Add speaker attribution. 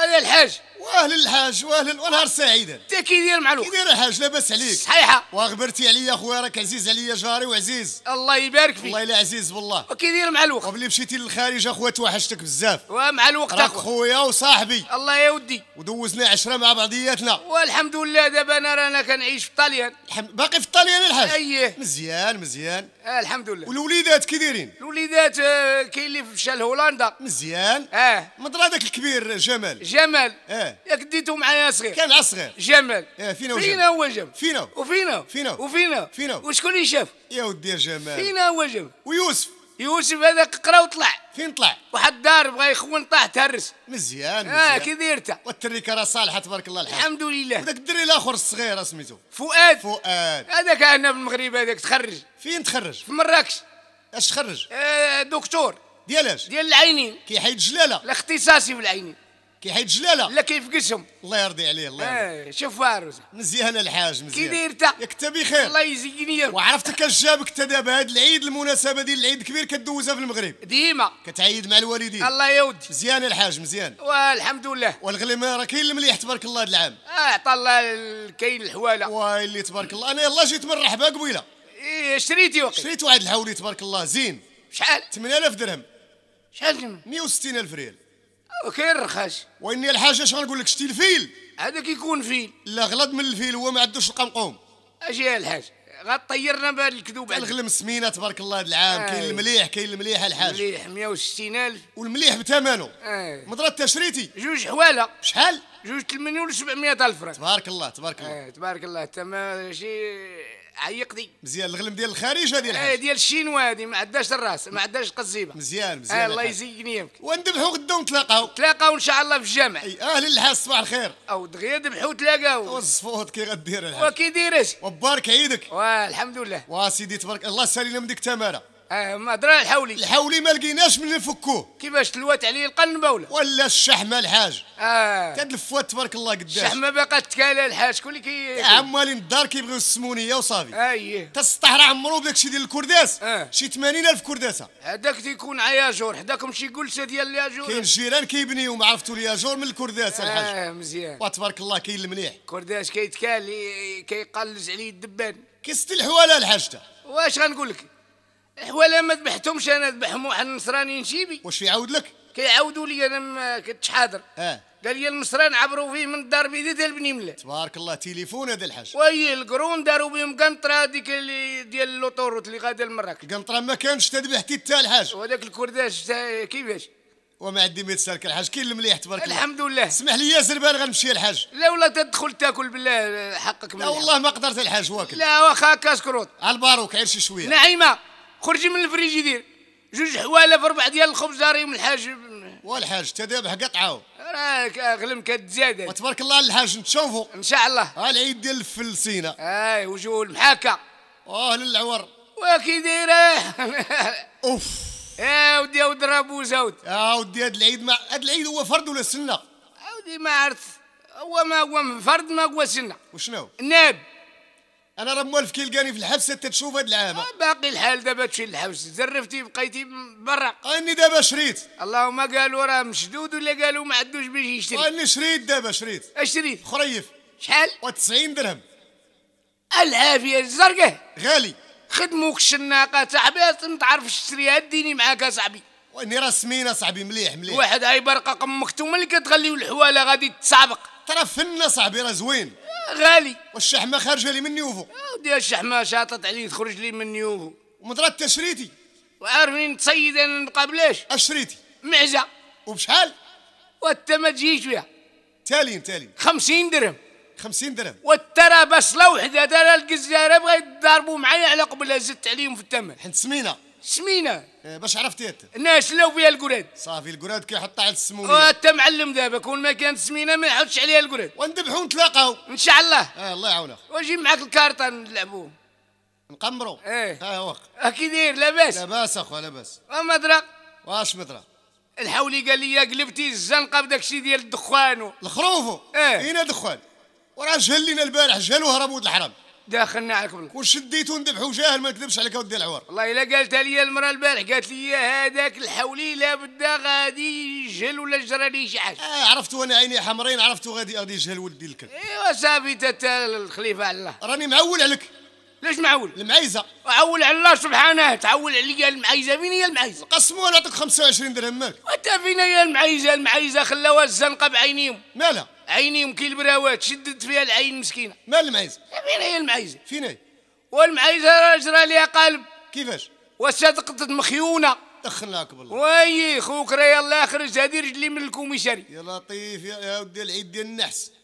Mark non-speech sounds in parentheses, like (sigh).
Speaker 1: اهل الحاج واهلا الحاج واهلا ونهار سعيد انت كي داير معلوم كي داير الحاج لاباس عليك صحيحه وغبرتي عليا خويا راك عزيز عليا جاري وعزيز الله يبارك فيك والله الا عزيز بالله وكي داير مع الوقت قبل مشيتي للخارج اخويا توحشتك بزاف ومع الوقت راك خويا وصاحبي الله يا ودي ودوزنا عشره مع بعضياتنا والحمد لله دابا انا رانا كنعيش في طاليان باقي في طاليان الحاج اييه مزيان مزيان آه الحمد لله والوليدات كي دايرين الوليدات آه كاين اللي في مشى لهولندا مزيان اه مضرا داك الكبير جمال جمال ايه ياك ديتو معايا صغير كان عصغير جمال ايه فينا وجمال فينا هو جمال فينا وفينا فينا وفينا فينا وشكون اللي شاف يا ودي جمال فينا هو جمال ويوسف يوسف هذاك قرا وطلع فين طلع واحد الدار بغى يخون طاح تهرس مزيان آه، مزيان اه كي دايرتا والتريكه راه صالحه تبارك الله الحمد الحمد لله وذاك الدري الاخر الصغير سميتو فؤاد فؤاد هذاك هنا في المغرب هذاك تخرج فين تخرج في مراكش اش تخرج آه دكتور ديال اش ديال العينين كيحيد جلاله الاختصاصي في العينين كيحيد جلاله لا كيفقسهم الله يرضي عليه الله يرضي آه شوف فاروز مزيان الحاج مزيان كي داير انت ياك انت بخير الله يزيني وعرفتك اش جابك انت دابا هاد العيد المناسبه ديال العيد الكبير كدوزها في المغرب ديما كتعيد مع الوالدين الله يود مزيان الحاج مزيان والحمد لله والغليمه راه كاين المليح تبارك الله هذا العام اه عطى الله كاين الحواله ويلي تبارك الله انا يلاه جيت من قبيله ايه شريتي وقيل شريت واحد الحولي تبارك الله زين شحال 8000 درهم شحال 160000 ريال وكاين الرخاش واني الحاجه اش غنقول لك شتي الفيل هذا كيكون فيل لا غلط من الفيل هو ما عندوش القمقوم اجي الحاج غطيرنا بهذا الكذوب الغلم سمينه تبارك الله هذا العام كاين آه. المليح كاين المليح الحاج المليح 160000 والمليح بثمنه ايه مضره تشريتي جوج حواله شحال جوج 800 و 700 الف تبارك الله تبارك الله ايه تبارك الله تما شي عيقدي مزيان الغلم ديال الخارج هذه الحاج إيه، ديال الشينوا هذه ما عندهاش الراس ما عندهاش القزيبه مزيان مزيان آه الله يزيني يمك وندبحوا غدا ونتلاقاو تلاقاو ان شاء الله في الجامع اي اهلا الحاج صباح الخير او دغيا دبحوا تلاقاو والزفوط كي غدير الحاج وكي دايرش وبارك عيدك والحمد لله واسيدي تبارك الله سالينا من ديك تماره اه ما درا الحولي الحولي ما لقيناش من نفكوه كيفاش تلوات عليه القنبه ولا ولا الشحمه الحاج اه كانت الفوات تبارك الله قداش الشحمه باقا تكالا الحاج شكون اللي كي عمالين الدار كيبغيو السمونيه وصافي اييه تا السطح راه عمرو بداك الشيء ديال الكرداس اه شي 80000 كرداسه هذاك تيكون عياجور حداكم شي قلسه ديال الياجور كاين الجيران كيبنيو عرفتوا الياجور من الكرداسه آه، الحاج اه مزيان وتبارك الله كاين المليح كرداس كيتكال كيقلز عليه الدبان كيستلحوا على الحاجته واش غنقول لك ولا ما ذبحتهمش انا ذبحهم واحد النصراني نشيبي واش يعاود لك كيعاودوا لي انا ما كنتش حاضر اه قال لي المصران عبروا فيه من الدار البيضاء ديال بني ملا تبارك الله تليفون هذا الحاج وي القرون داروا بهم قنطره هذيك اللي ديال لوطوروت اللي غادي لمراكش القنطره ما كانش تذبح حتى الحاج وهذاك الكرداش كيفاش وما عندي ما يتسالك الحاج كاين المليح تبارك الله الحمد لله اسمح لي يا زربان غنمشي الحاج لا والله تدخل تاكل بالله حقك مليح لا والله ما قدرت الحاج واكل لا واخا كاسكروت على الباروك عير شي شويه نعيمه خرجي من الفريجيدير جوج حواله في ربع ديال الخبز داريهم الحاج والحاج تذبح قطعه راك اغلم كتزاد وتبارك الله الحاج نتشوفوا ان شاء الله ها العيد ديال الفلسينه اي وجوه المحاكه اه للعور واكي دايره (laughs) اوف يا ودي ود رابو زود يا ودي هاد العيد ما هاد العيد هو فرد ولا سنه عاودي ما عرفت هو ما هو فرد ما هو سنه وشنو ناب انا راه موالف كي لقاني في الحبس حتى تشوف هاد العام آه باقي الحال دابا تمشي للحبس زرفتي بقيتي برا اني دابا شريت اللهم قالوا راه مشدود ولا قالوا ما عندوش باش يشري اني شريت دابا شريت اشريت خريف شحال و90 درهم العافيه الزرقاء غالي خدموك الشناقه صاحبي ما تعرفش تشريها ديني معاك صاحبي واني راه سمينه صاحبي مليح مليح واحد هاي برقه توما اللي كتغليو الحواله غادي تسابق ترى فن صاحبي راه زوين غالي والشحمه خارجه لي من نيوفو يا الشحمه شاطت علي تخرج لي من نيوفو ومضرات تشريتي وعارف منين تصيد انا نبقى بلاش اشريتي معزه وبشحال وانت ما تجيش بها تالي تالي 50 درهم 50 درهم والترى بصله وحده ترى القزاره بغا يضربوا معايا على قبل زدت عليهم في الثمن حنت سمينه سمينا إيه، باش عرفتي انت الناس لو فيها القراد صافي القراد كيحط على السمونه آه، وانت معلم دابا كون ما كانت سمينه ما يحطش عليها القراد وندبحوا ونتلاقاو ان شاء الله اه الله يعاونك واجي معاك الكارطه نلعبوا نقمروا ايه ها هو كي داير لاباس لاباس اخويا لاباس أه، مضرق واش مدرا الحولي قال لي قلبتي الزنقه بداك الشيء ديال الدخان الخروفو ايه هنا دخان وراه جهل لينا البارح جهل وهرب ولد الحرام داخلنا على القبله شديتو نذبحو جاهل ما نكذبش عليك ودي العوار والله الا قالتها لي المراه البارح قالت لي هذاك الحولي لابد غادي يجهل ولا جرى ليه شي حاجه آه عرفت وانا عيني حمرين عرفت غادي غادي يجهل ولدي الكلب ايوا صافي الخليفه على الله راني معول عليك ليش معول؟ المعيزة عول على الله سبحانه تعول عليا المعيزة فين هي المعيزة؟ قسموها نعطيك 25 درهم مالك وانت فين هي المعيزة المعيزة خلاوها الزنقة بعينيهم مالها عيني يمكن البراوات شدت فيها العين مسكينه ما المعيزه فين هي المعيزه فين هي والمعيزه راه جرى ليها قلب كيفاش وصدقت مخيونه دخلناك بالله وي خوك راه يلاه خرج هذه رجلي من الكوميشاري يا لطيف يا ودي العيد ديال النحس